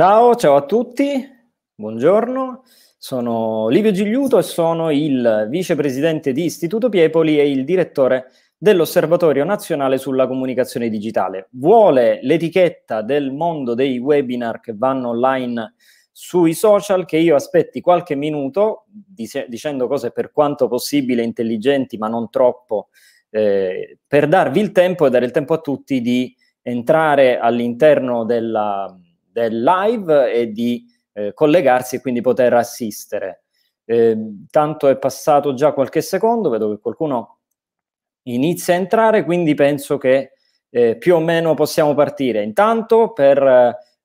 Ciao, ciao a tutti, buongiorno. Sono Livio Gigliuto e sono il vicepresidente di Istituto Piepoli e il direttore dell'Osservatorio Nazionale sulla Comunicazione Digitale. Vuole l'etichetta del mondo dei webinar che vanno online sui social che io aspetti qualche minuto dice, dicendo cose per quanto possibile intelligenti ma non troppo eh, per darvi il tempo e dare il tempo a tutti di entrare all'interno della del live e di eh, collegarsi e quindi poter assistere. Eh, tanto è passato già qualche secondo, vedo che qualcuno inizia a entrare, quindi penso che eh, più o meno possiamo partire. Intanto per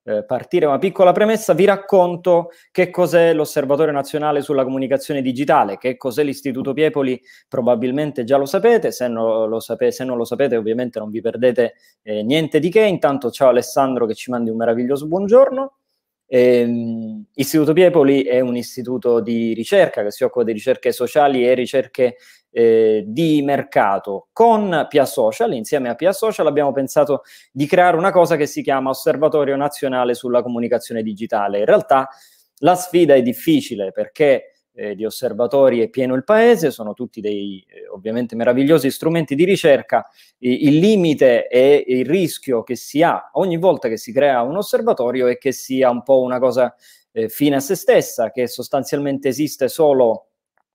eh, partire una piccola premessa, vi racconto che cos'è l'Osservatorio Nazionale sulla Comunicazione Digitale, che cos'è l'Istituto Piepoli, probabilmente già lo sapete, se non lo, sape- se non lo sapete ovviamente non vi perdete eh, niente di che, intanto ciao Alessandro che ci mandi un meraviglioso buongiorno. Eh, istituto Piepoli è un istituto di ricerca che si occupa di ricerche sociali e ricerche eh, di mercato con Pia Social, insieme a Pia Social abbiamo pensato di creare una cosa che si chiama Osservatorio Nazionale sulla Comunicazione Digitale. In realtà la sfida è difficile perché eh, di osservatori è pieno il paese, sono tutti dei eh, ovviamente meravigliosi strumenti di ricerca. I, il limite e il rischio che si ha ogni volta che si crea un osservatorio è che sia un po' una cosa eh, fine a se stessa, che sostanzialmente esiste solo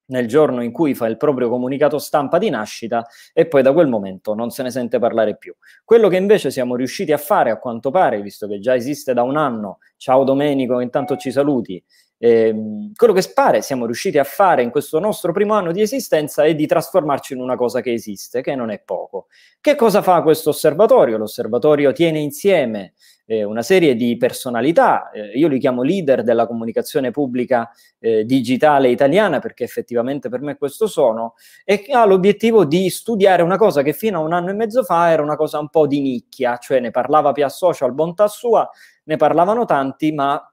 nel giorno in cui fa il proprio comunicato stampa di nascita e poi da quel momento non se ne sente parlare più. Quello che invece siamo riusciti a fare, a quanto pare, visto che già esiste da un anno, ciao Domenico, intanto ci saluti, eh, quello che spare siamo riusciti a fare in questo nostro primo anno di esistenza è di trasformarci in una cosa che esiste, che non è poco. Che cosa fa questo osservatorio? L'osservatorio tiene insieme eh, una serie di personalità, eh, io li chiamo leader della comunicazione pubblica eh, digitale italiana perché effettivamente per me questo sono, e ha l'obiettivo di studiare una cosa che fino a un anno e mezzo fa era una cosa un po' di nicchia, cioè ne parlava Pia Social bontà sua, ne parlavano tanti, ma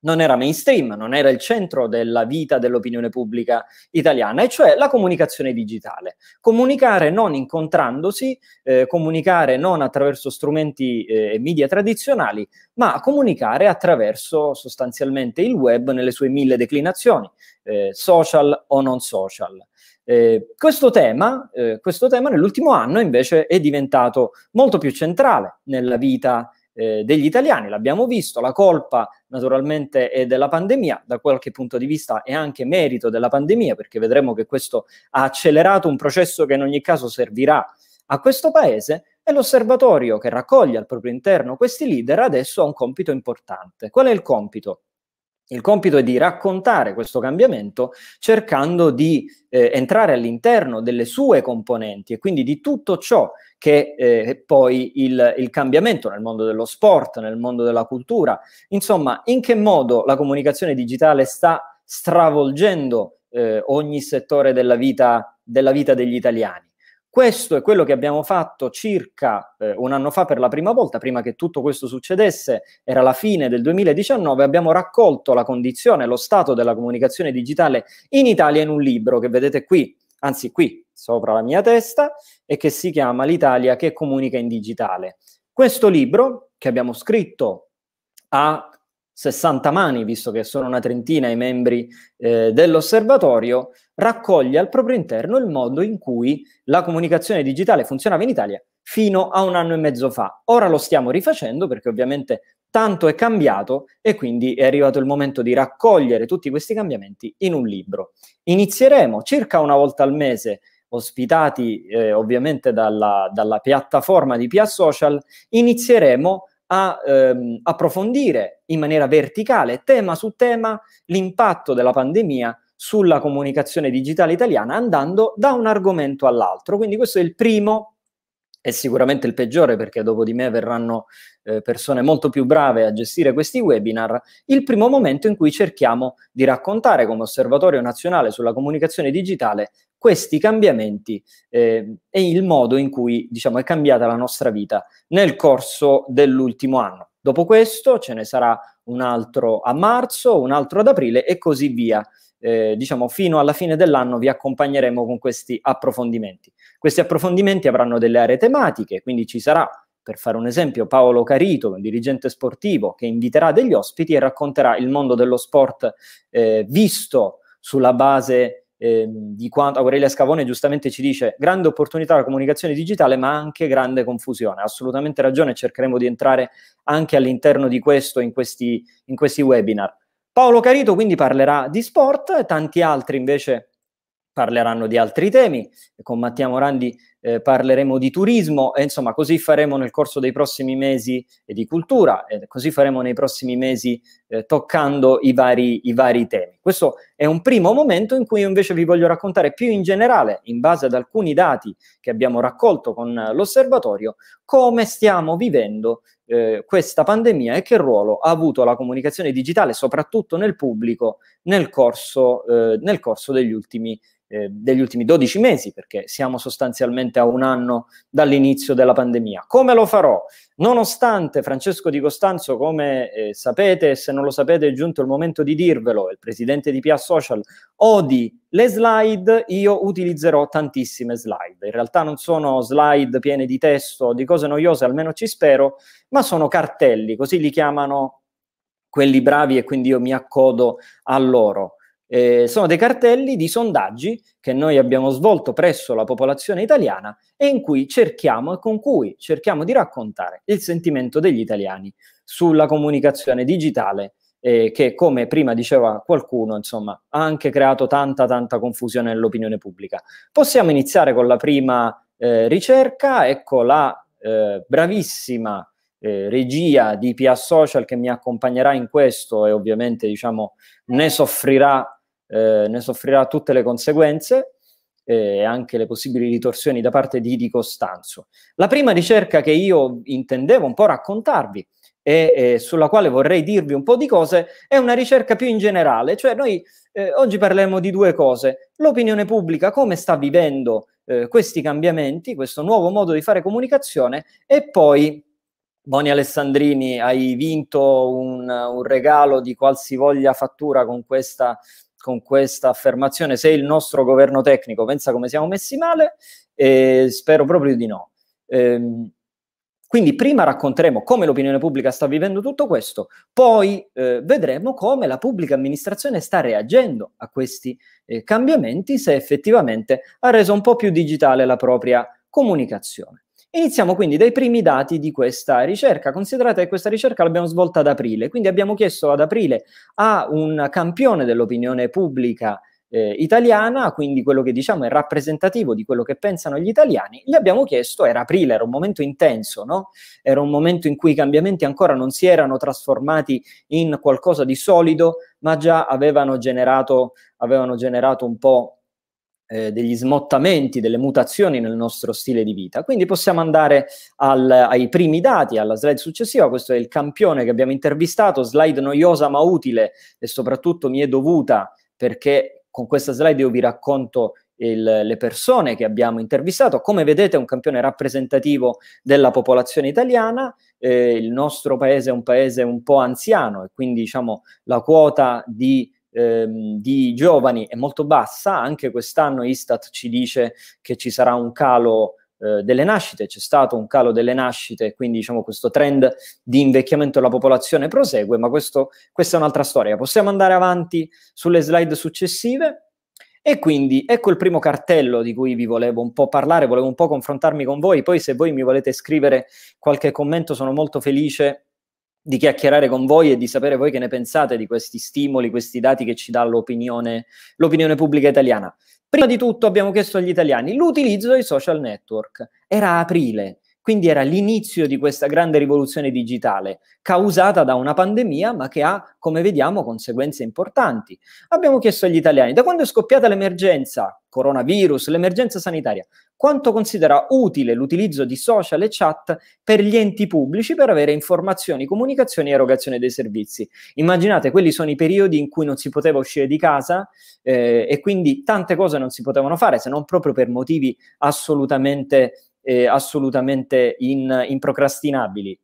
non era mainstream, non era il centro della vita dell'opinione pubblica italiana, e cioè la comunicazione digitale. Comunicare non incontrandosi, eh, comunicare non attraverso strumenti eh, e eh, media tradizionali, ma comunicare attraverso sostanzialmente il web nelle sue mille declinazioni, eh, social o non social. Eh, questo tema, eh, questo, tema, nell'ultimo anno invece è diventato molto più centrale nella vita eh, degli italiani, l'abbiamo visto, la colpa naturalmente è della pandemia, da qualche punto di vista è anche merito della pandemia, perché vedremo che questo ha accelerato un processo che in ogni caso servirà a questo paese, e l'osservatorio che raccoglie al proprio interno questi leader adesso ha un compito importante. Qual è il compito? Il compito è di raccontare questo cambiamento cercando di eh, entrare all'interno delle sue componenti e quindi di tutto ciò che eh, è poi il, il, cambiamento nel mondo dello sport, nel mondo della cultura. Insomma, in che modo la comunicazione digitale sta stravolgendo eh, ogni settore della vita, della vita degli italiani? Questo è quello che abbiamo fatto circa eh, un anno fa per la prima volta, prima che tutto questo succedesse, era la fine del 2019, abbiamo raccolto la condizione, lo stato della comunicazione digitale in Italia in un libro che vedete qui, anzi qui sopra la mia testa, e che si chiama L'Italia che comunica in digitale. Questo libro che abbiamo scritto a 60 mani, visto che sono una trentina i membri eh, dell'osservatorio, raccoglie al proprio interno il modo in cui la comunicazione digitale funzionava in Italia fino a un anno e mezzo fa. Ora lo stiamo rifacendo perché ovviamente tanto è cambiato e quindi è arrivato il momento di raccogliere tutti questi cambiamenti in un libro. Inizieremo circa una volta al mese ospitati eh, ovviamente dalla, dalla piattaforma di Pia Social, inizieremo a ehm, approfondire in maniera verticale, tema su tema, l'impatto della pandemia sulla comunicazione digitale italiana, andando da un argomento all'altro. Quindi questo è il primo è sicuramente il peggiore perché dopo di me verranno eh, persone molto più brave a gestire questi webinar, il primo momento in cui cerchiamo di raccontare come osservatorio nazionale sulla comunicazione digitale questi cambiamenti eh, e il modo in cui diciamo, è cambiata la nostra vita nel corso dell'ultimo anno. Dopo questo ce ne sarà un altro a marzo, un altro ad aprile e così via. Eh, diciamo fino alla fine dell'anno vi accompagneremo con questi approfondimenti. Questi approfondimenti avranno delle aree tematiche, quindi ci sarà, per fare un esempio, Paolo Carito, un dirigente sportivo, che inviterà degli ospiti e racconterà il mondo dello sport eh, visto sulla base Ehm, di quanto Aurelia Scavone giustamente ci dice, grande opportunità la comunicazione digitale, ma anche grande confusione. assolutamente ragione, cercheremo di entrare anche all'interno di questo in questi, in questi webinar. Paolo Carito quindi parlerà di sport, tanti altri invece parleranno di altri temi. Con Mattia Morandi eh, parleremo di turismo, e insomma così faremo nel corso dei prossimi mesi e di cultura, e così faremo nei prossimi mesi eh, toccando i vari, i vari temi. Questo è un primo momento in cui invece vi voglio raccontare più in generale, in base ad alcuni dati che abbiamo raccolto con eh, l'osservatorio, come stiamo vivendo eh, questa pandemia e che ruolo ha avuto la comunicazione digitale, soprattutto nel pubblico, nel corso, eh, nel corso degli, ultimi, eh, degli ultimi 12 mesi, perché siamo sostanzialmente a un anno dall'inizio della pandemia. Come lo farò? Nonostante Francesco Di Costanzo, come eh, sapete, e se non lo sapete è giunto il momento di dirvelo, il presidente di PIA Social odi le slide, io utilizzerò tantissime slide. In realtà non sono slide piene di testo, di cose noiose, almeno ci spero, ma sono cartelli, così li chiamano quelli bravi e quindi io mi accodo a loro. Eh, sono dei cartelli di sondaggi che noi abbiamo svolto presso la popolazione italiana e in cui cerchiamo e con cui cerchiamo di raccontare il sentimento degli italiani sulla comunicazione digitale eh, che come prima diceva qualcuno insomma ha anche creato tanta tanta confusione nell'opinione pubblica. Possiamo iniziare con la prima eh, ricerca, ecco la eh, bravissima eh, regia di PA Social che mi accompagnerà in questo e ovviamente diciamo, ne soffrirà eh, ne soffrirà tutte le conseguenze eh, e anche le possibili ritorsioni da parte di Di Costanzo. La prima ricerca che io intendevo un po' raccontarvi e, e sulla quale vorrei dirvi un po' di cose è una ricerca più in generale, cioè noi eh, oggi parleremo di due cose, l'opinione pubblica come sta vivendo eh, questi cambiamenti, questo nuovo modo di fare comunicazione e poi Boni Alessandrini, hai vinto un, un regalo di qualsivoglia fattura con questa con questa affermazione se il nostro governo tecnico pensa come siamo messi male, eh, spero proprio di no. Eh, quindi prima racconteremo come l'opinione pubblica sta vivendo tutto questo, poi eh, vedremo come la pubblica amministrazione sta reagendo a questi eh, cambiamenti, se effettivamente ha reso un po' più digitale la propria comunicazione. Iniziamo quindi dai primi dati di questa ricerca. Considerate che questa ricerca l'abbiamo svolta ad aprile, quindi abbiamo chiesto ad aprile a un campione dell'opinione pubblica eh, italiana, quindi quello che diciamo è rappresentativo di quello che pensano gli italiani, gli abbiamo chiesto, era aprile, era un momento intenso, no? Era un momento in cui i cambiamenti ancora non si erano trasformati in qualcosa di solido, ma già avevano generato, avevano generato un po' eh, degli smottamenti, delle mutazioni nel nostro stile di vita. Quindi possiamo andare al, ai primi dati, alla slide successiva, questo è il campione che abbiamo intervistato, slide noiosa ma utile e soprattutto mi è dovuta perché con questa slide io vi racconto il, le persone che abbiamo intervistato. Come vedete è un campione rappresentativo della popolazione italiana, eh, il nostro paese è un paese un po' anziano e quindi diciamo la quota di ehm, di giovani è molto bassa, anche quest'anno Istat ci dice che ci sarà un calo eh, delle nascite, c'è stato un calo delle nascite, quindi diciamo questo trend di invecchiamento della popolazione prosegue, ma questo, questa è un'altra storia. Possiamo andare avanti sulle slide successive? E quindi ecco il primo cartello di cui vi volevo un po' parlare, volevo un po' confrontarmi con voi, poi se voi mi volete scrivere qualche commento sono molto felice di chiacchierare con voi e di sapere voi che ne pensate di questi stimoli, questi dati che ci dà l'opinione, l'opinione, pubblica italiana. Prima di tutto abbiamo chiesto agli italiani l'utilizzo dei social network. Era aprile, quindi era l'inizio di questa grande rivoluzione digitale, causata da una pandemia, ma che ha, come vediamo, conseguenze importanti. Abbiamo chiesto agli italiani, da quando è scoppiata l'emergenza coronavirus, l'emergenza sanitaria, quanto considera utile l'utilizzo di social e chat per gli enti pubblici per avere informazioni, comunicazioni e erogazione dei servizi. Immaginate, quelli sono i periodi in cui non si poteva uscire di casa eh, e quindi tante cose non si potevano fare, se non proprio per motivi assolutamente eh, assolutamente in, improcrastinabili.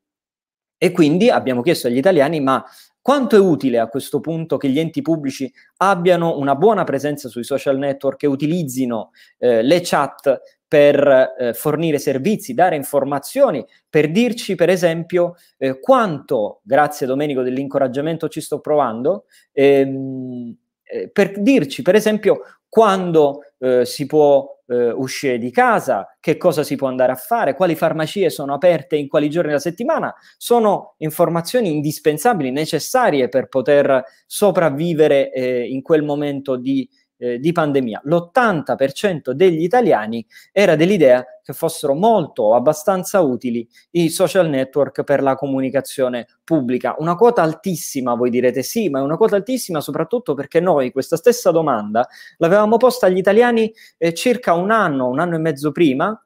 E quindi abbiamo chiesto agli italiani, ma quanto è utile a questo punto che gli enti pubblici abbiano una buona presenza sui social network e utilizzino eh, le chat per eh, fornire servizi, dare informazioni, per dirci per esempio eh, quanto, grazie Domenico dell'incoraggiamento ci sto provando, ehm, eh, per dirci, per esempio, quando eh, si può eh, uscire di casa, che cosa si può andare a fare, quali farmacie sono aperte in quali giorni della settimana, sono informazioni indispensabili, necessarie per poter sopravvivere eh, in quel momento di eh, di pandemia. L'80% degli italiani era dell'idea che fossero molto o abbastanza utili i social network per la comunicazione pubblica. Una quota altissima, voi direte sì, ma è una quota altissima soprattutto perché noi questa stessa domanda l'avevamo posta agli italiani eh, circa un anno, un anno e mezzo prima,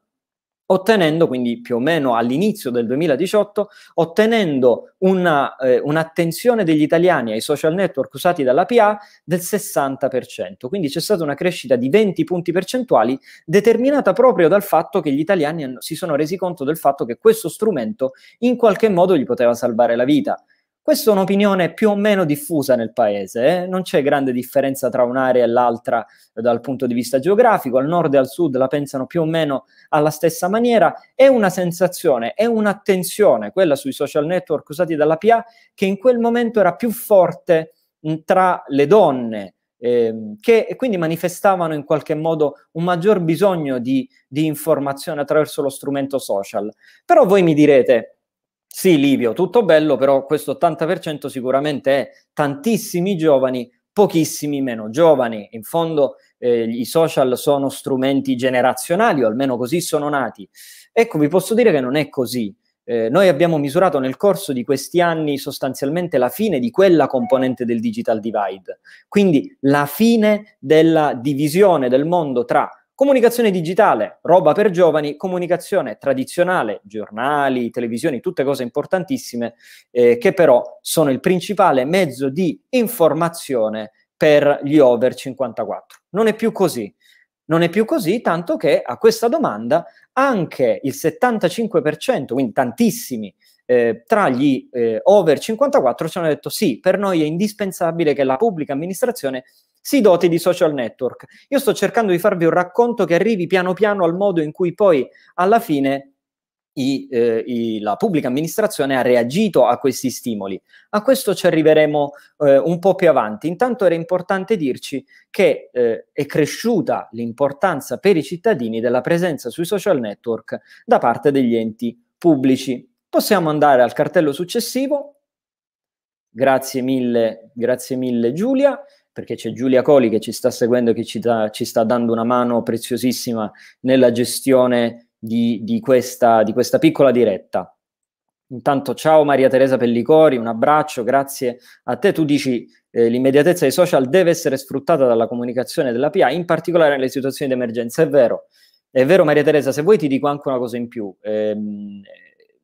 ottenendo quindi più o meno all'inizio del 2018, ottenendo una, eh, un'attenzione degli italiani ai social network usati dalla PA del 60%, quindi c'è stata una crescita di 20 punti percentuali determinata proprio dal fatto che gli italiani hanno, si sono resi conto del fatto che questo strumento in qualche modo gli poteva salvare la vita. Questa è un'opinione più o meno diffusa nel paese, eh? non c'è grande differenza tra un'area e l'altra dal punto di vista geografico, al nord e al sud la pensano più o meno alla stessa maniera, è una sensazione, è un'attenzione, quella sui social network usati dalla PA, che in quel momento era più forte mh, tra le donne, Ehm, che quindi manifestavano in qualche modo un maggior bisogno di, di, informazione attraverso lo strumento social. Però voi mi direte, sì, Livio, tutto bello, però questo 80% sicuramente è tantissimi giovani, pochissimi meno giovani. In fondo eh, i social sono strumenti generazionali, o almeno così sono nati. Ecco, vi posso dire che non è così. Eh, noi abbiamo misurato nel corso di questi anni sostanzialmente la fine di quella componente del digital divide, quindi la fine della divisione del mondo tra Comunicazione digitale, roba per giovani, comunicazione tradizionale, giornali, televisioni, tutte cose importantissime eh, che però sono il principale mezzo di informazione per gli over 54. Non è più così. Non è più così, tanto che a questa domanda anche il 75%, quindi tantissimi, eh, tra gli eh, over 54 ci hanno detto sì, per noi è indispensabile che la pubblica amministrazione si doti di social network. Io sto cercando di farvi un racconto che arrivi piano piano al modo in cui poi alla fine i, eh, i, la pubblica amministrazione ha reagito a questi stimoli. A questo ci arriveremo eh, un po' più avanti. Intanto era importante dirci che eh, è cresciuta l'importanza per i cittadini della presenza sui social network da parte degli enti pubblici. Possiamo andare al cartello successivo. Grazie mille, grazie mille Giulia perché c'è Giulia Coli che ci sta seguendo e che ci, da, ci sta dando una mano preziosissima nella gestione di, di, questa, di questa piccola diretta. Intanto ciao Maria Teresa Pellicori, un abbraccio, grazie a te. Tu dici eh, l'immediatezza dei social deve essere sfruttata dalla comunicazione della dell'API, in particolare nelle situazioni di emergenza. È vero, è vero Maria Teresa, se vuoi ti dico anche una cosa in più. Eh,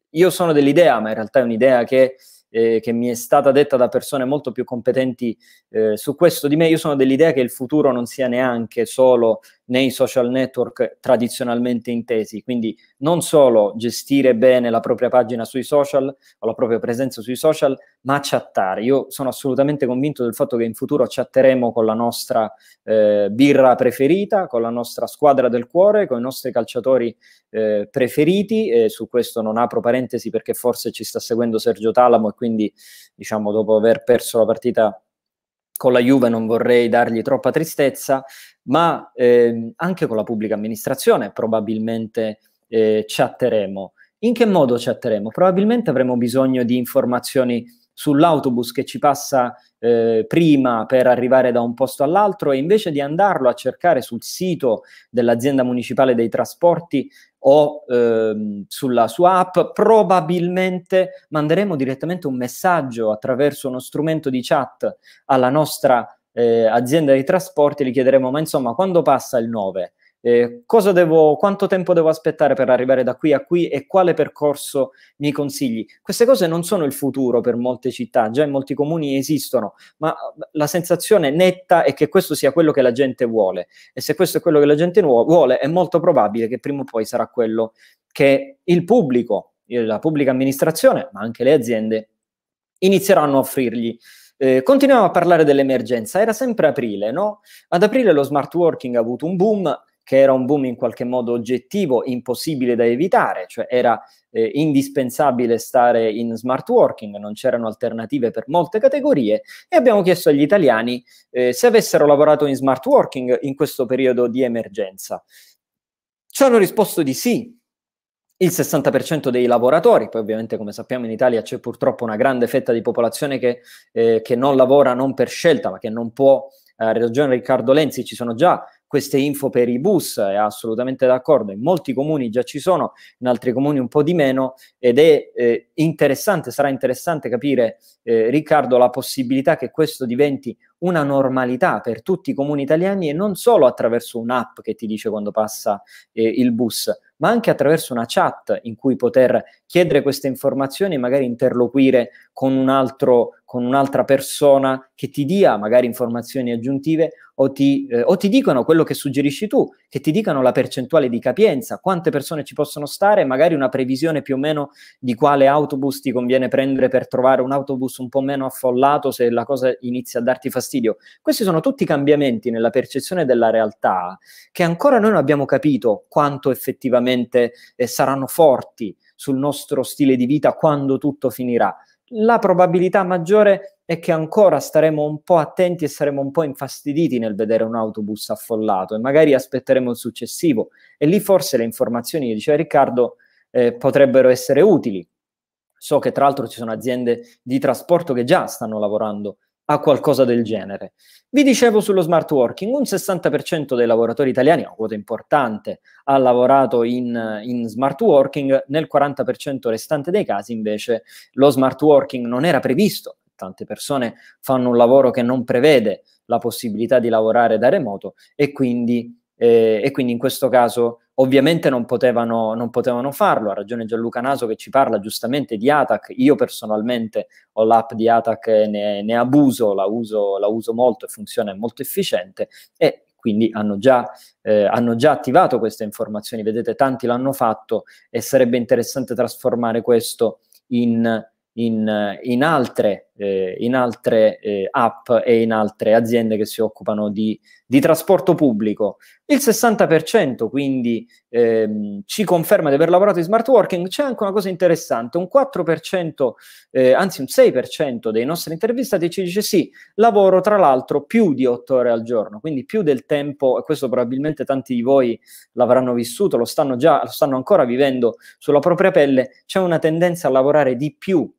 io sono dell'idea, ma in realtà è un'idea che eh, che mi è stata detta da persone molto più competenti eh, su questo di me, io sono dell'idea che il futuro non sia neanche solo nei social network tradizionalmente intesi. Quindi non solo gestire bene la propria pagina sui social o la propria presenza sui social, ma chattare. Io sono assolutamente convinto del fatto che in futuro chatteremo con la nostra eh, birra preferita, con la nostra squadra del cuore, con i nostri calciatori eh, preferiti. E su questo non apro parentesi perché forse ci sta seguendo Sergio Talamo e quindi, diciamo, dopo aver perso la partita con la Juve non vorrei dargli troppa tristezza, ma eh, anche con la pubblica amministrazione probabilmente eh, chatteremo. In che modo chatteremo? Probabilmente avremo bisogno di informazioni sull'autobus che ci passa eh, prima per arrivare da un posto all'altro e invece di andarlo a cercare sul sito dell'azienda municipale dei trasporti o eh, sulla sua app, probabilmente manderemo direttamente un messaggio attraverso uno strumento di chat alla nostra eh, azienda di trasporti, gli chiederemo, ma insomma, quando passa il 9? Eh, devo, quanto tempo devo aspettare per arrivare da qui a qui e quale percorso mi consigli? Queste cose non sono il futuro per molte città, già in molti comuni esistono, ma la sensazione netta è che questo sia quello che la gente vuole e se questo è quello che la gente vuole è molto probabile che prima o poi sarà quello che il pubblico, la pubblica amministrazione, ma anche le aziende inizieranno a offrirgli. Eh, continuiamo a parlare dell'emergenza, era sempre aprile, no? Ad aprile lo smart working ha avuto un boom che era un boom in qualche modo oggettivo, impossibile da evitare, cioè era eh, indispensabile stare in smart working, non c'erano alternative per molte categorie e abbiamo chiesto agli italiani eh, se avessero lavorato in smart working in questo periodo di emergenza. Ci hanno risposto di sì, il 60% dei lavoratori, poi ovviamente come sappiamo in Italia c'è purtroppo una grande fetta di popolazione che, eh, che non lavora non per scelta, ma che non può, a eh, Regione Riccardo Lenzi ci sono già queste info per i bus, è assolutamente d'accordo, in molti comuni già ci sono, in altri comuni un po' di meno ed è eh, interessante, sarà interessante capire eh, Riccardo la possibilità che questo diventi una normalità per tutti i comuni italiani e non solo attraverso un'app che ti dice quando passa eh, il bus, ma anche attraverso una chat in cui poter chiedere queste informazioni e magari interloquire con, un altro, con un'altra persona che ti dia magari informazioni aggiuntive o ti, eh, o ti, dicono quello che suggerisci tu, che ti dicano la percentuale di capienza, quante persone ci possono stare, magari una previsione più o meno di quale autobus ti conviene prendere per trovare un autobus un po' meno affollato se la cosa inizia a darti fastidio. Questi sono tutti cambiamenti nella percezione della realtà che ancora noi non abbiamo capito quanto effettivamente eh, saranno forti sul nostro stile di vita quando tutto finirà. La probabilità maggiore è che ancora staremo un po' attenti e saremo un po' infastiditi nel vedere un autobus affollato e magari aspetteremo il successivo. E lì forse le informazioni che diceva Riccardo eh, potrebbero essere utili. So che tra l'altro ci sono aziende di trasporto che già stanno lavorando a qualcosa del genere. Vi dicevo sullo smart working, un 60% dei lavoratori italiani, una quota importante, ha lavorato in, in, smart working, nel 40% restante dei casi invece lo smart working non era previsto tante persone fanno un lavoro che non prevede la possibilità di lavorare da remoto e quindi, eh, e quindi in questo caso ovviamente non potevano, non potevano, farlo, ha ragione Gianluca Naso che ci parla giustamente di ATAC, io personalmente ho l'app di ATAC ne, ne abuso, la uso, la uso molto e funziona, è molto efficiente e quindi hanno già, eh, hanno già, attivato queste informazioni, vedete tanti l'hanno fatto e sarebbe interessante trasformare questo in, in, in altre eh, in altre eh, app e in altre aziende che si occupano di, di trasporto pubblico. Il 60% quindi ehm, ci conferma di aver lavorato in smart working. C'è anche una cosa interessante, un 4%, eh, anzi un 6% dei nostri intervistati ci dice sì, lavoro tra l'altro più di 8 ore al giorno, quindi più del tempo, e questo probabilmente tanti di voi l'avranno vissuto, lo stanno già, lo stanno ancora vivendo sulla propria pelle, c'è una tendenza a lavorare di più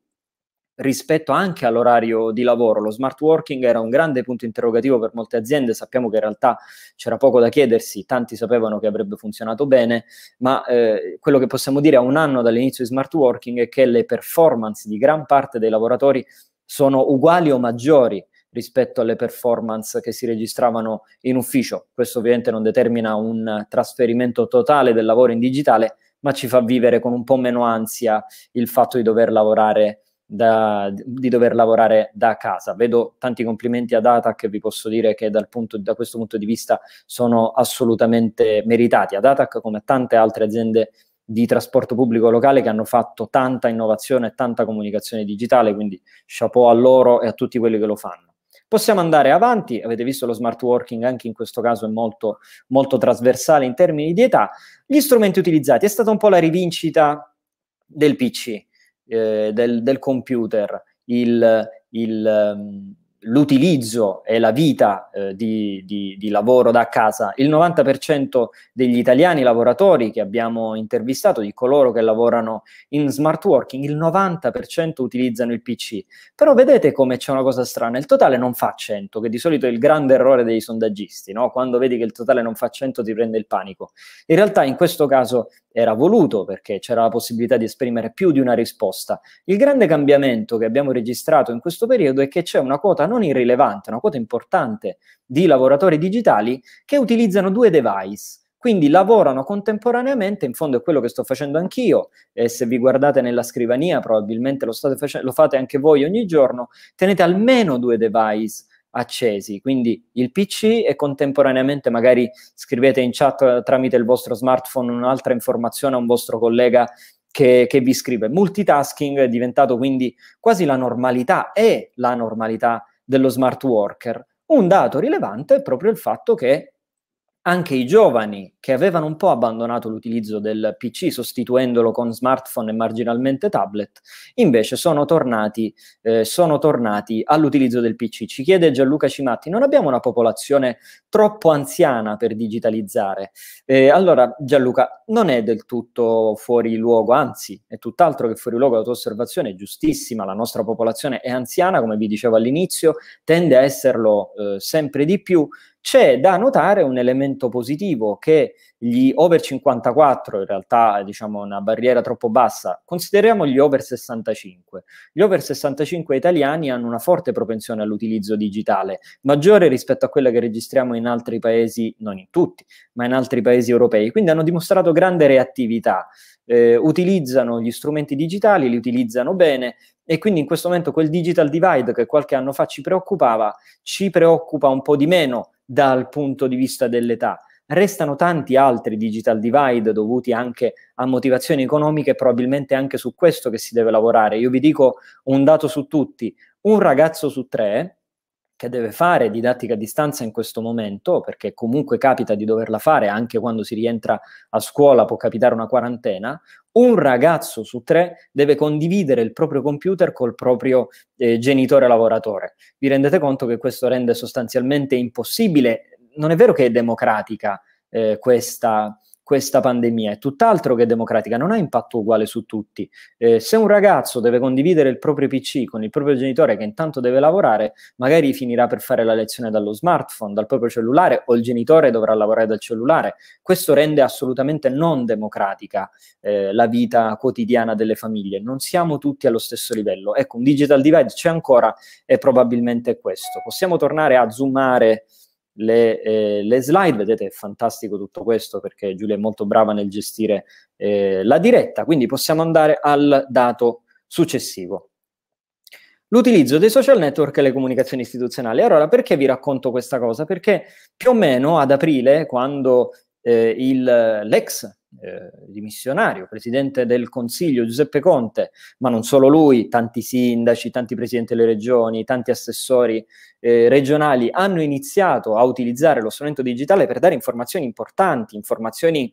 rispetto anche all'orario di lavoro. Lo smart working era un grande punto interrogativo per molte aziende, sappiamo che in realtà c'era poco da chiedersi, tanti sapevano che avrebbe funzionato bene, ma eh, quello che possiamo dire a un anno dall'inizio di smart working è che le performance di gran parte dei lavoratori sono uguali o maggiori rispetto alle performance che si registravano in ufficio. Questo ovviamente non determina un trasferimento totale del lavoro in digitale, ma ci fa vivere con un po' meno ansia il fatto di dover lavorare da, di dover lavorare da casa. Vedo tanti complimenti ad Atac, vi posso dire che punto, da questo punto di vista sono assolutamente meritati. Ad Atac, come tante altre aziende di trasporto pubblico locale che hanno fatto tanta innovazione e tanta comunicazione digitale, quindi chapeau a loro e a tutti quelli che lo fanno. Possiamo andare avanti, avete visto lo smart working anche in questo caso è molto, molto trasversale in termini di età. Gli strumenti utilizzati è stata un po' la rivincita del PC eh, del, del, computer, il, il, ehm, l'utilizzo e la vita eh, di, di, di, lavoro da casa. Il 90% degli italiani lavoratori che abbiamo intervistato, di coloro che lavorano in smart working, il 90% utilizzano il PC. Però vedete come c'è una cosa strana, il totale non fa 100, che di solito è il grande errore dei sondaggisti, no? quando vedi che il totale non fa 100 ti prende il panico. In realtà in questo caso era voluto perché c'era la possibilità di esprimere più di una risposta. Il grande cambiamento che abbiamo registrato in questo periodo è che c'è una quota non irrilevante, una quota importante di lavoratori digitali che utilizzano due device. Quindi lavorano contemporaneamente, in fondo è quello che sto facendo anch'io, e se vi guardate nella scrivania probabilmente lo, lo fate anche voi ogni giorno, tenete almeno due device accesi. Quindi il PC e contemporaneamente magari scrivete in chat tramite il vostro smartphone un'altra informazione a un vostro collega che, che vi scrive. Multitasking è diventato quindi quasi la normalità, è la normalità dello smart worker. Un dato rilevante è proprio il fatto che anche i giovani che avevano un po' abbandonato l'utilizzo del PC sostituendolo con smartphone e marginalmente tablet, invece sono tornati, eh, sono tornati all'utilizzo del PC. Ci chiede Gianluca Cimatti, non abbiamo una popolazione troppo anziana per digitalizzare? Eh, allora Gianluca, non è del tutto fuori luogo, anzi è tutt'altro che fuori luogo la tua osservazione, è giustissima, la nostra popolazione è anziana, come vi dicevo all'inizio, tende a esserlo eh, sempre di più c'è da notare un elemento positivo che gli over 54, in realtà diciamo una barriera troppo bassa, consideriamo gli over 65. Gli over 65 italiani hanno una forte propensione all'utilizzo digitale, maggiore rispetto a quella che registriamo in altri paesi, non in tutti, ma in altri paesi europei. Quindi hanno dimostrato grande reattività, eh, utilizzano gli strumenti digitali, li utilizzano bene, e quindi in questo momento quel digital divide che qualche anno fa ci preoccupava, ci preoccupa un po' di meno dal punto di vista dell'età. Restano tanti altri digital divide dovuti anche a motivazioni economiche, probabilmente anche su questo che si deve lavorare. Io vi dico un dato su tutti, un ragazzo su tre che deve fare didattica a distanza in questo momento, perché comunque capita di doverla fare anche quando si rientra a scuola, può capitare una quarantena, un ragazzo su tre deve condividere il proprio computer col proprio eh, genitore lavoratore. Vi rendete conto che questo rende sostanzialmente impossibile, non è vero che è democratica eh, questa, questa pandemia è tutt'altro che democratica, non ha impatto uguale su tutti. Eh, se un ragazzo deve condividere il proprio PC con il proprio genitore che intanto deve lavorare, magari finirà per fare la lezione dallo smartphone, dal proprio cellulare o il genitore dovrà lavorare dal cellulare. Questo rende assolutamente non democratica eh, la vita quotidiana delle famiglie. Non siamo tutti allo stesso livello. Ecco, un digital divide c'è ancora e probabilmente è questo. Possiamo tornare a zoomare le, eh, le, slide. Vedete, è fantastico tutto questo perché Giulia è molto brava nel gestire eh, la diretta, quindi possiamo andare al dato successivo. L'utilizzo dei social network e le comunicazioni istituzionali. Allora, perché vi racconto questa cosa? Perché più o meno ad aprile, quando eh, il, l'ex eh, dimissionario presidente del Consiglio Giuseppe Conte, ma non solo lui, tanti sindaci, tanti presidenti delle regioni, tanti assessori eh, regionali hanno iniziato a utilizzare lo strumento digitale per dare informazioni importanti, informazioni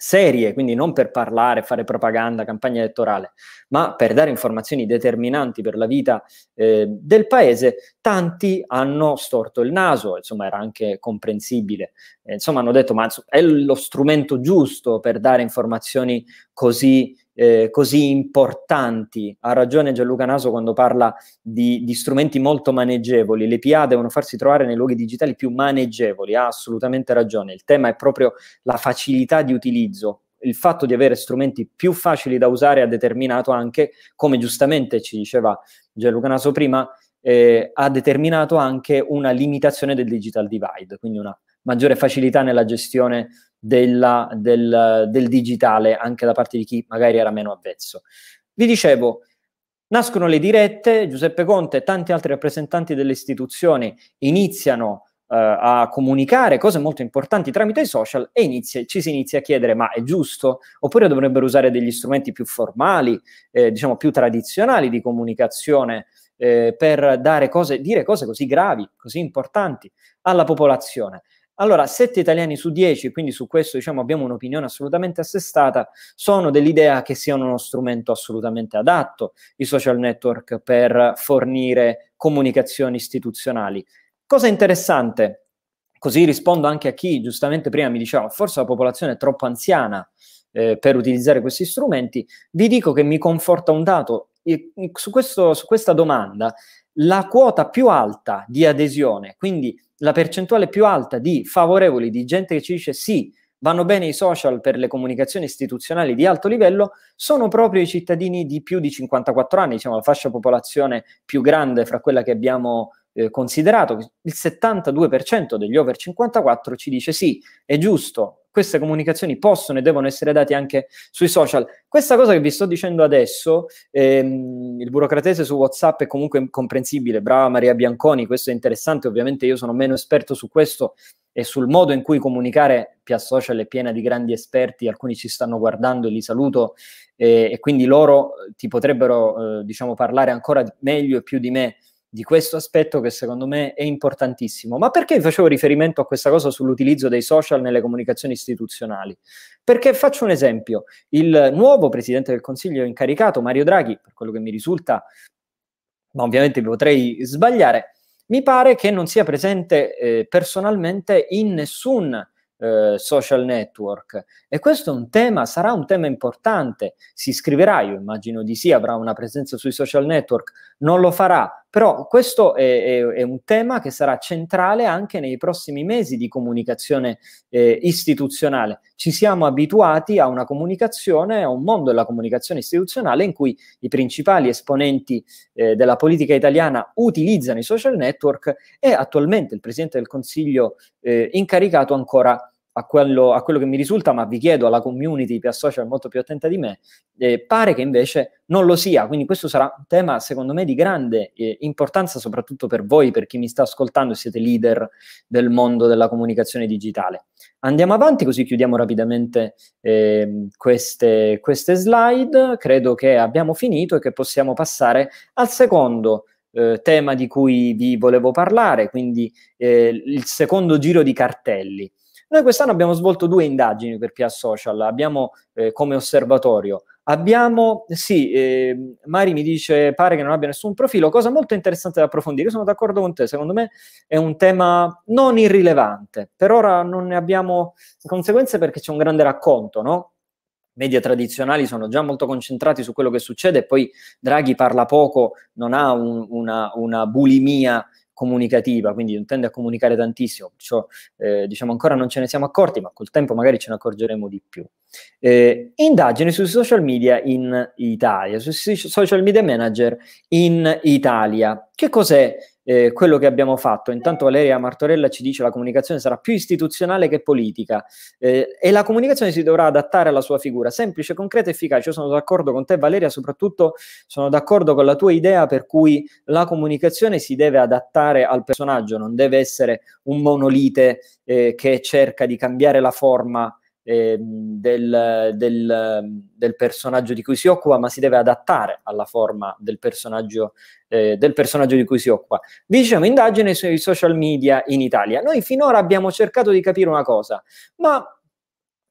serie, quindi non per parlare, fare propaganda, campagna elettorale, ma per dare informazioni determinanti per la vita eh, del paese, tanti hanno storto il naso, insomma era anche comprensibile, eh, insomma hanno detto ma è lo strumento giusto per dare informazioni così eh, così importanti. Ha ragione Gianluca Naso quando parla di, di strumenti molto maneggevoli. Le PA devono farsi trovare nei luoghi digitali più maneggevoli, ha assolutamente ragione. Il tema è proprio la facilità di utilizzo, il fatto di avere strumenti più facili da usare ha determinato anche, come giustamente ci diceva Gianluca Naso prima, eh, ha determinato anche una limitazione del digital divide, quindi una maggiore facilità nella gestione della, del, del digitale anche da parte di chi magari era meno avvezzo. Vi dicevo, nascono le dirette, Giuseppe Conte e tanti altri rappresentanti delle istituzioni iniziano eh, a comunicare cose molto importanti tramite i social e inizia, ci si inizia a chiedere ma è giusto? Oppure dovrebbero usare degli strumenti più formali, eh, diciamo più tradizionali di comunicazione eh, per cose, dire cose così gravi, così importanti alla popolazione. Allora, 7 italiani su 10, quindi su questo diciamo, abbiamo un'opinione assolutamente assestata, sono dell'idea che siano uno strumento assolutamente adatto i social network per fornire comunicazioni istituzionali. Cosa interessante, così rispondo anche a chi giustamente prima mi diceva oh, forse la popolazione è troppo anziana eh, per utilizzare questi strumenti, vi dico che mi conforta un dato, mm, su, questo, su questa domanda la quota più alta di adesione, quindi la percentuale più alta di favorevoli, di gente che ci dice sì, vanno bene i social per le comunicazioni istituzionali di alto livello, sono proprio i cittadini di più di 54 anni, diciamo la fascia popolazione più grande fra quella che abbiamo eh, considerato che il 72% degli over 54 ci dice sì, è giusto, queste comunicazioni possono e devono essere date anche sui social. Questa cosa che vi sto dicendo adesso, ehm, il burocratese su WhatsApp è comunque comprensibile, brava Maria Bianconi, questo è interessante, ovviamente io sono meno esperto su questo e sul modo in cui comunicare, Pia Social è piena di grandi esperti, alcuni ci stanno guardando e li saluto eh, e quindi loro ti potrebbero eh, diciamo parlare ancora meglio e più di me di questo aspetto che secondo me è importantissimo. Ma perché facevo riferimento a questa cosa sull'utilizzo dei social nelle comunicazioni istituzionali? Perché faccio un esempio, il nuovo Presidente del Consiglio incaricato, Mario Draghi, per quello che mi risulta, ma ovviamente potrei sbagliare, mi pare che non sia presente eh, personalmente in nessun eh, social network e questo è un tema, sarà un tema importante, si iscriverà, io immagino di sì, avrà una presenza sui social network, non lo farà, però questo è, è, è, un tema che sarà centrale anche nei prossimi mesi di comunicazione eh, istituzionale. Ci siamo abituati a una comunicazione, a un mondo della comunicazione istituzionale in cui i principali esponenti eh, della politica italiana utilizzano i social network e attualmente il Presidente del Consiglio eh, incaricato ancora a quello, a quello, che mi risulta, ma vi chiedo alla community più social molto più attenta di me, eh, pare che invece non lo sia. Quindi questo sarà un tema, secondo me, di grande eh, importanza, soprattutto per voi, per chi mi sta ascoltando e siete leader del mondo della comunicazione digitale. Andiamo avanti, così chiudiamo rapidamente eh, queste, queste slide. Credo che abbiamo finito e che possiamo passare al secondo. Eh, tema di cui vi volevo parlare, quindi eh, il secondo giro di cartelli. Noi quest'anno abbiamo svolto due indagini per Pia Social, abbiamo eh, come osservatorio Abbiamo, sì, eh, Mari mi dice, pare che non abbia nessun profilo, cosa molto interessante da approfondire, sono d'accordo con te, secondo me è un tema non irrilevante, per ora non ne abbiamo conseguenze perché c'è un grande racconto, no? media tradizionali sono già molto concentrati su quello che succede e poi Draghi parla poco, non ha un, una, una bulimia comunicativa, quindi non tende a comunicare tantissimo, perciò eh, diciamo ancora non ce ne siamo accorti, ma col tempo magari ce ne accorgeremo di più. Eh, indagine sui social media in Italia, sui social media manager in Italia. Che cos'è eh, quello che abbiamo fatto. Intanto Valeria Martorella ci dice che la comunicazione sarà più istituzionale che politica eh, e la comunicazione si dovrà adattare alla sua figura, semplice, concreta e efficace. Io sono d'accordo con te Valeria, soprattutto sono d'accordo con la tua idea per cui la comunicazione si deve adattare al personaggio, non deve essere un monolite eh, che cerca di cambiare la forma eh, del, del, del, personaggio di cui si occupa, ma si deve adattare alla forma del personaggio, eh, del personaggio di cui si occupa. Vi Diciamo indagine sui social media in Italia. Noi finora abbiamo cercato di capire una cosa, ma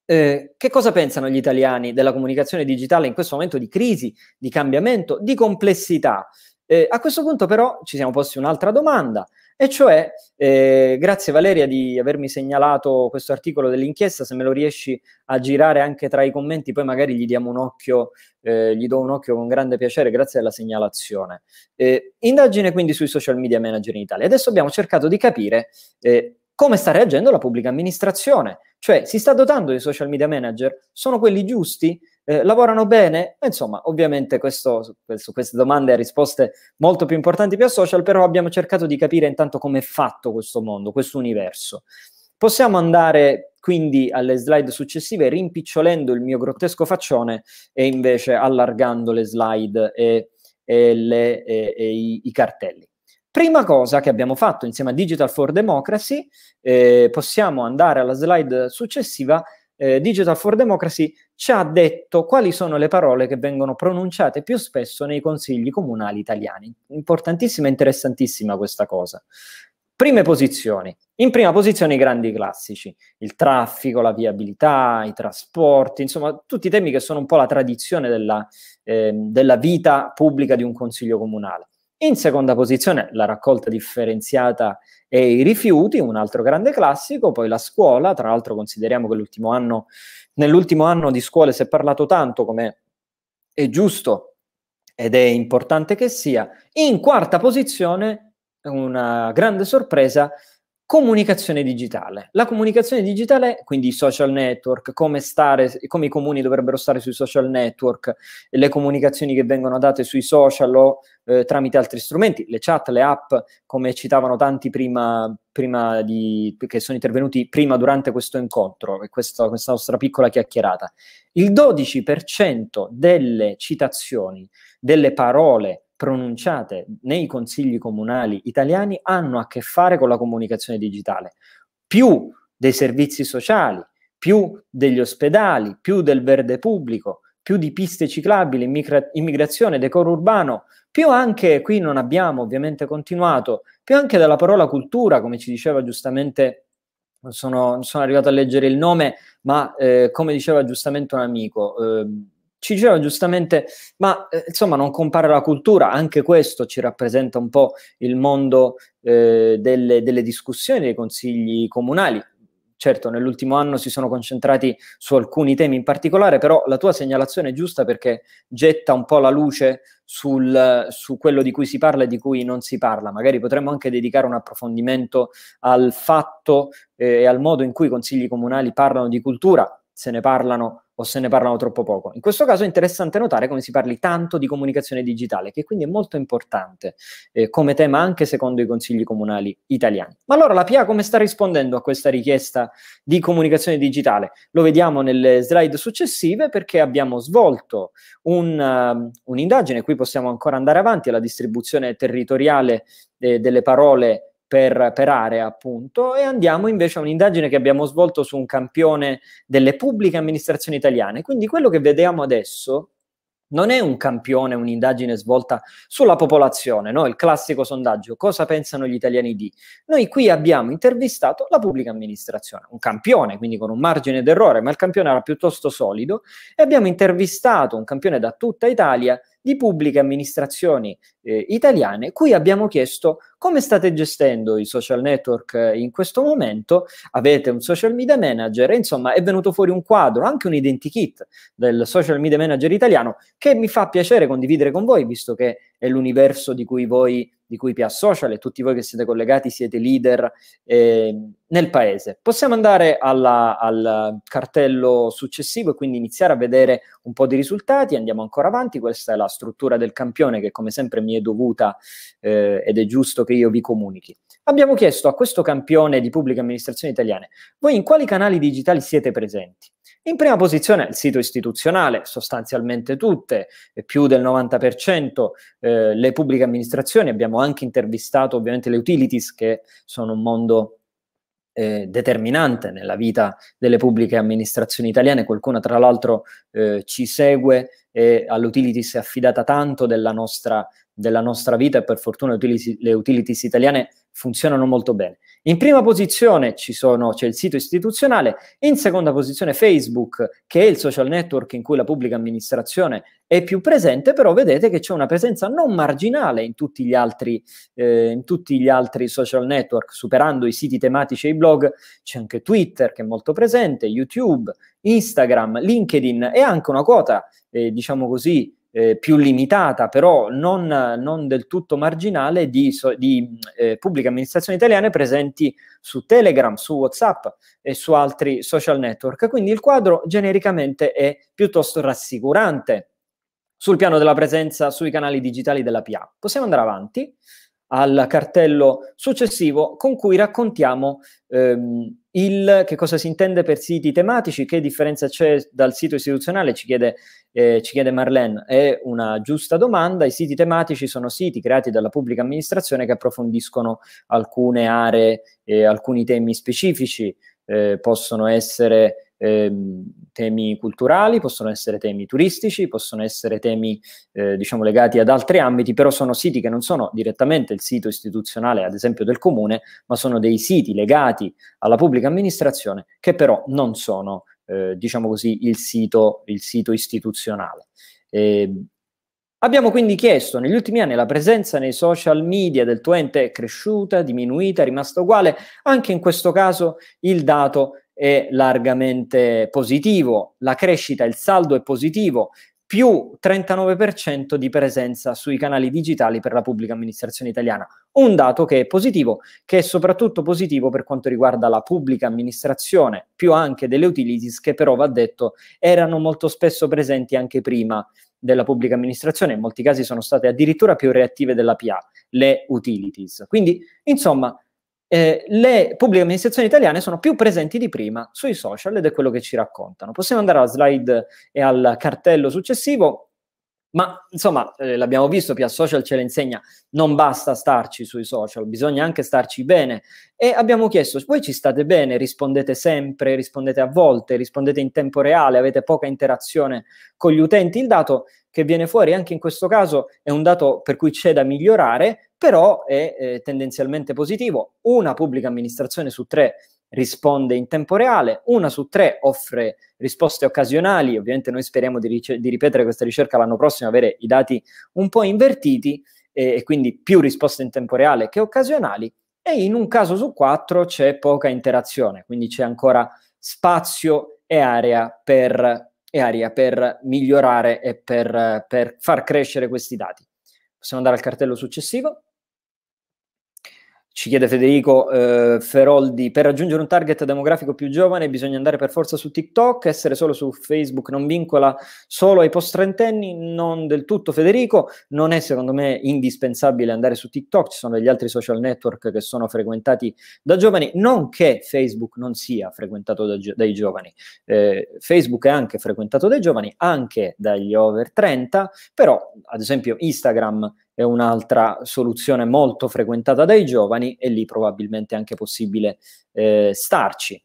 eh, che cosa pensano gli italiani della comunicazione digitale in questo momento di crisi, di cambiamento, di complessità? Eh, a questo punto però ci siamo posti un'altra domanda. E cioè, eh, grazie Valeria di avermi segnalato questo articolo dell'inchiesta, se me lo riesci a girare anche tra i commenti, poi magari gli diamo un occhio, eh, gli do un occhio con grande piacere, grazie alla segnalazione. Eh, indagine quindi sui social media manager in Italia. Adesso abbiamo cercato di capire eh, come sta reagendo la pubblica amministrazione, cioè si sta dotando di social media manager, sono quelli giusti? eh, lavorano bene? Eh, insomma, ovviamente questo, su queste domande e risposte molto più importanti via social, però abbiamo cercato di capire intanto come è fatto questo mondo, questo universo. Possiamo andare quindi alle slide successive rimpicciolendo il mio grottesco faccione e invece allargando le slide e, e, le, e, e i, i cartelli. Prima cosa che abbiamo fatto insieme a Digital for Democracy, eh, possiamo andare alla slide successiva eh, Digital for Democracy ci ha detto quali sono le parole che vengono pronunciate più spesso nei consigli comunali italiani. Importantissima e interessantissima questa cosa. Prime posizioni. In prima posizione i grandi classici, il traffico, la viabilità, i trasporti, insomma tutti i temi che sono un po' la tradizione della, eh, della vita pubblica di un consiglio comunale. In seconda posizione la raccolta differenziata e i rifiuti, un altro grande classico, poi la scuola, tra l'altro consideriamo che l'ultimo anno, nell'ultimo anno di scuole si è parlato tanto come è giusto ed è importante che sia. In quarta posizione, una grande sorpresa, Comunicazione digitale. La comunicazione digitale, quindi i social network, come, stare, come, i comuni dovrebbero stare sui social network, le comunicazioni che vengono date sui social o eh, tramite altri strumenti, le chat, le app, come citavano tanti prima, prima di, che sono intervenuti prima durante questo incontro e questa, questa nostra piccola chiacchierata. Il 12% delle citazioni, delle parole pronunciate nei consigli comunali italiani hanno a che fare con la comunicazione digitale, più dei servizi sociali, più degli ospedali, più del verde pubblico, più di piste ciclabili, immigra- immigrazione, decoro urbano, più anche, qui non abbiamo ovviamente continuato, più anche dalla parola cultura, come ci diceva giustamente sono, sono, arrivato a leggere il nome, ma eh, come diceva giustamente un amico, eh, ci diceva giustamente, ma eh, insomma non compare la cultura, anche questo ci rappresenta un po' il mondo eh, delle, delle, discussioni dei consigli comunali. Certo, nell'ultimo anno si sono concentrati su alcuni temi in particolare, però la tua segnalazione è giusta perché getta un po' la luce sul, su quello di cui si parla e di cui non si parla. Magari potremmo anche dedicare un approfondimento al fatto eh, e al modo in cui i consigli comunali parlano di cultura, se ne parlano o se ne parlano troppo poco. In questo caso è interessante notare come si parli tanto di comunicazione digitale, che quindi è molto importante eh, come tema anche secondo i consigli comunali italiani. Ma allora la PIA come sta rispondendo a questa richiesta di comunicazione digitale? Lo vediamo nelle slide successive perché abbiamo svolto un, uh, un'indagine, qui possiamo ancora andare avanti alla distribuzione territoriale eh, delle parole per, per, area, appunto, e andiamo invece a un'indagine che abbiamo svolto su un campione delle pubbliche amministrazioni italiane. Quindi quello che vediamo adesso non è un campione, un'indagine svolta sulla popolazione, no? il classico sondaggio, cosa pensano gli italiani di. Noi qui abbiamo intervistato la pubblica amministrazione, un campione, quindi con un margine d'errore, ma il campione era piuttosto solido, e abbiamo intervistato un campione da tutta Italia di pubbliche amministrazioni eh, italiane, cui abbiamo chiesto come state gestendo i social network eh, in questo momento? Avete un social media manager? Insomma, è venuto fuori un quadro, anche un identikit del social media manager italiano che mi fa piacere condividere con voi, visto che è l'universo di cui voi di cui PA Social e tutti voi che siete collegati siete leader eh, nel paese. Possiamo andare alla, al cartello successivo e quindi iniziare a vedere un po' di risultati, andiamo ancora avanti, questa è la struttura del campione che come sempre mi è dovuta eh, ed è giusto che io vi comunichi. Abbiamo chiesto a questo campione di pubbliche amministrazioni italiane, voi in quali canali digitali siete presenti? In prima posizione il sito istituzionale, sostanzialmente tutte, più del 90% eh, le pubbliche amministrazioni, abbiamo anche intervistato ovviamente le utilities che sono un mondo eh, determinante nella vita delle pubbliche amministrazioni italiane. Qualcuna, tra l'altro, eh, ci segue e all'Utility si è affidata tanto della nostra, della nostra vita e per fortuna le Utilities italiane funzionano molto bene. In prima posizione sono, c'è il sito istituzionale, in seconda posizione Facebook, che è il social network in cui la pubblica amministrazione è più presente, però vedete che c'è una presenza non marginale in tutti gli altri, eh, in tutti gli altri social network, superando i siti tematici e i blog, c'è anche Twitter che è molto presente, YouTube, Instagram, LinkedIn e anche una quota, eh, diciamo così, eh, più limitata, però non, non, del tutto marginale, di, so, di eh, pubbliche amministrazioni italiane presenti su Telegram, su WhatsApp e su altri social network. Quindi il quadro genericamente è piuttosto rassicurante sul piano della presenza sui canali digitali della PA. Possiamo andare avanti al cartello successivo con cui raccontiamo ehm, il, che cosa si intende per siti tematici, che differenza c'è dal sito istituzionale, ci chiede eh, ci chiede Marlene, è una giusta domanda. I siti tematici sono siti creati dalla pubblica amministrazione che approfondiscono alcune aree, eh, alcuni temi specifici. Eh, possono essere ehm, temi culturali, possono essere temi turistici, possono essere temi eh, diciamo legati ad altri ambiti, però sono siti che non sono direttamente il sito istituzionale, ad esempio del comune, ma sono dei siti legati alla pubblica amministrazione che però non sono eh, diciamo così, il sito, il sito istituzionale. Eh, abbiamo quindi chiesto, negli ultimi anni la presenza nei social media del tuo ente è cresciuta, diminuita, rimasta uguale, anche in questo caso il dato è largamente positivo, la crescita, il saldo è positivo, più 39% di presenza sui canali digitali per la pubblica amministrazione italiana. Un dato che è positivo, che è soprattutto positivo per quanto riguarda la pubblica amministrazione, più anche delle utilities che però, va detto, erano molto spesso presenti anche prima della pubblica amministrazione, in molti casi sono state addirittura più reattive della PA, le utilities. Quindi, insomma, eh, le pubbliche amministrazioni italiane sono più presenti di prima sui social ed è quello che ci raccontano. Possiamo andare alla slide e al cartello successivo, ma insomma eh, l'abbiamo visto, Pia Social ce l'insegna, non basta starci sui social, bisogna anche starci bene. E abbiamo chiesto, voi ci state bene, rispondete sempre, rispondete a volte, rispondete in tempo reale, avete poca interazione con gli utenti? Il dato che viene fuori anche in questo caso è un dato per cui c'è da migliorare, però è eh, tendenzialmente positivo. Una pubblica amministrazione su tre risponde in tempo reale, una su tre offre risposte occasionali, ovviamente noi speriamo di, ric- di ripetere questa ricerca l'anno prossimo, avere i dati un po' invertiti eh, e quindi più risposte in tempo reale che occasionali e in un caso su quattro c'è poca interazione, quindi c'è ancora spazio e area per e aria per migliorare e per, per far crescere questi dati. Possiamo andare al cartello successivo. Ci chiede Federico eh, Feroldi, per raggiungere un target demografico più giovane bisogna andare per forza su TikTok, essere solo su Facebook non vincola solo ai post trentenni, non del tutto Federico, non è secondo me indispensabile andare su TikTok, ci sono degli altri social network che sono frequentati da giovani, non che Facebook non sia frequentato da, dai giovani, eh, Facebook è anche frequentato dai giovani, anche dagli over 30, però ad esempio Instagram è un'altra soluzione molto frequentata dai giovani e lì probabilmente è anche possibile eh, starci.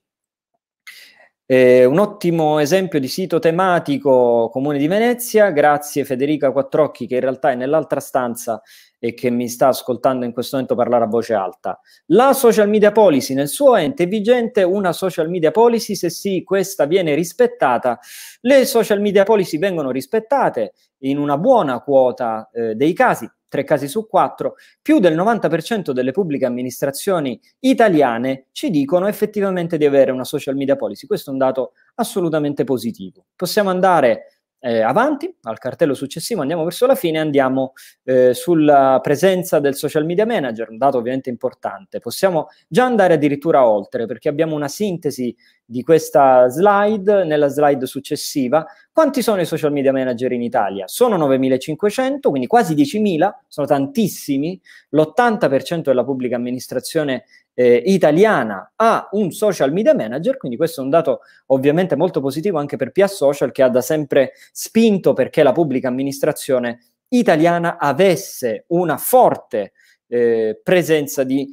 Eh, un ottimo esempio di sito tematico Comune di Venezia, grazie Federica Quattrocchi che in realtà è nell'altra stanza e che mi sta ascoltando in questo momento parlare a voce alta. La social media policy nel suo ente è vigente una social media policy, se sì questa viene rispettata, le social media policy vengono rispettate in una buona quota eh, dei casi, tre casi su quattro, più del 90% delle pubbliche amministrazioni italiane ci dicono effettivamente di avere una social media policy. Questo è un dato assolutamente positivo. Possiamo andare eh, avanti al cartello successivo, andiamo verso la fine, andiamo eh, sulla presenza del social media manager, un dato ovviamente importante. Possiamo già andare addirittura oltre perché abbiamo una sintesi di questa slide, nella slide successiva, quanti sono i social media manager in Italia? Sono 9.500, quindi quasi 10.000, sono tantissimi, l'80% della pubblica amministrazione eh, italiana ha un social media manager, quindi questo è un dato ovviamente molto positivo anche per Pia Social che ha da sempre spinto perché la pubblica amministrazione italiana avesse una forte eh, presenza di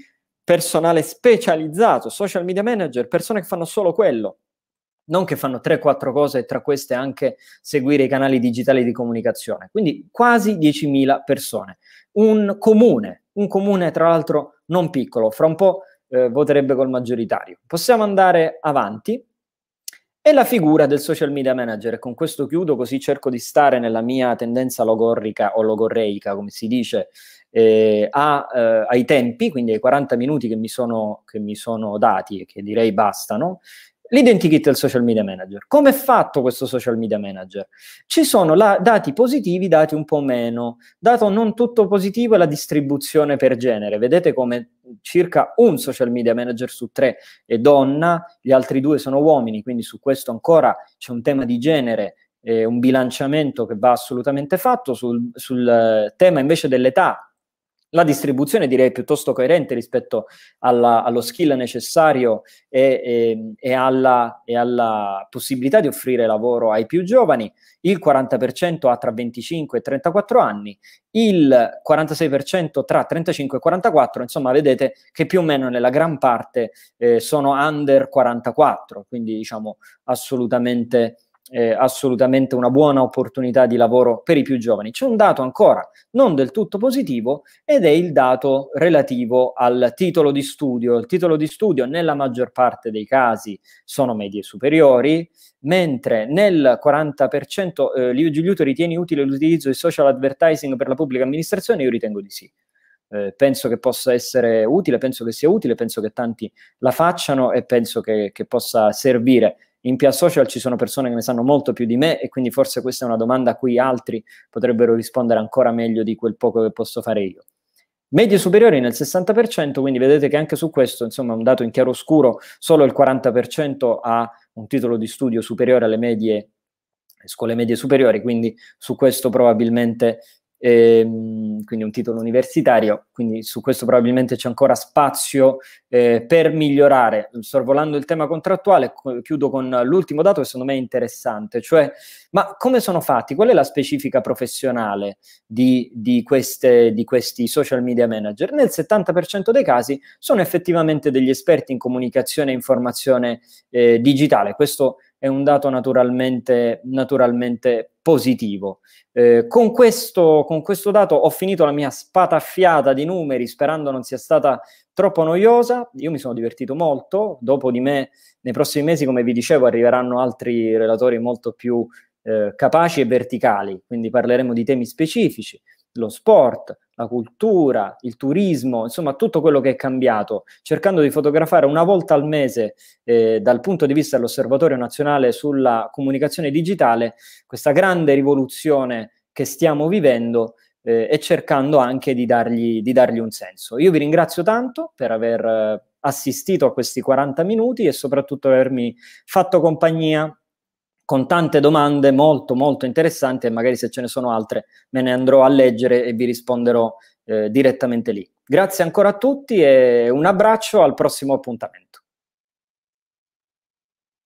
personale specializzato, social media manager, persone che fanno solo quello, non che fanno 3-4 cose e tra queste anche seguire i canali digitali di comunicazione. Quindi quasi 10.000 persone. Un comune, un comune tra l'altro non piccolo, fra un po' eh, voterebbe col maggioritario. Possiamo andare avanti. E la figura del social media manager, con questo chiudo così cerco di stare nella mia tendenza logorrica o logorreica, come si dice, eh, a, eh, ai tempi, quindi ai 40 minuti che mi sono, che mi sono dati e che direi bastano, l'identikit del social media manager. Come è fatto questo social media manager? Ci sono la, dati positivi, dati un po' meno. Dato non tutto positivo è la distribuzione per genere. Vedete come circa un social media manager su tre è donna, gli altri due sono uomini, quindi su questo ancora c'è un tema di genere. Eh, un bilanciamento che va assolutamente fatto sul, sul eh, tema invece dell'età la distribuzione direi piuttosto coerente rispetto alla, allo skill necessario e, e, e, alla, e, alla, possibilità di offrire lavoro ai più giovani, il 40% ha tra 25 e 34 anni, il 46% tra 35 e 44, insomma vedete che più o meno nella gran parte eh, sono under 44, quindi diciamo assolutamente eh, assolutamente una buona opportunità di lavoro per i più giovani. C'è un dato ancora non del tutto positivo ed è il dato relativo al titolo di studio. Il titolo di studio nella maggior parte dei casi sono medie superiori, mentre nel 40% eh, Giuliuto ritiene utile l'utilizzo di social advertising per la pubblica amministrazione? Io ritengo di sì. Eh, penso che possa essere utile, penso che sia utile, penso che tanti la facciano e penso che, che possa servire in Pia Social ci sono persone che ne sanno molto più di me e quindi forse questa è una domanda a cui altri potrebbero rispondere ancora meglio di quel poco che posso fare io. Medie superiori nel 60%, quindi vedete che anche su questo, insomma, è un dato in chiaroscuro, solo il 40% ha un titolo di studio superiore alle medie scuole medie superiori, quindi su questo probabilmente e, ehm, quindi un titolo universitario, quindi su questo probabilmente c'è ancora spazio eh, per migliorare. Sorvolando il tema contrattuale, chiudo con l'ultimo dato che secondo me è interessante, cioè ma come sono fatti? Qual è la specifica professionale di, di, queste, di questi social media manager? Nel 70% dei casi sono effettivamente degli esperti in comunicazione e informazione eh, digitale, questo è un dato naturalmente, naturalmente positivo. Eh, con, questo, con, questo, dato ho finito la mia spatafiata di numeri, sperando non sia stata troppo noiosa. Io mi sono divertito molto. Dopo di me, nei prossimi mesi, come vi dicevo, arriveranno altri relatori molto più eh, capaci e verticali, quindi parleremo di temi specifici lo sport, la cultura, il turismo, insomma tutto quello che è cambiato, cercando di fotografare una volta al mese eh, dal punto di vista dell'Osservatorio Nazionale sulla Comunicazione Digitale questa grande rivoluzione che stiamo vivendo eh, e cercando anche di dargli, di dargli, un senso. Io vi ringrazio tanto per aver eh, assistito a questi 40 minuti e soprattutto avermi fatto compagnia con tante domande molto molto interessanti e magari se ce ne sono altre me ne andrò a leggere e vi risponderò eh, direttamente lì. Grazie ancora a tutti e un abbraccio al prossimo appuntamento.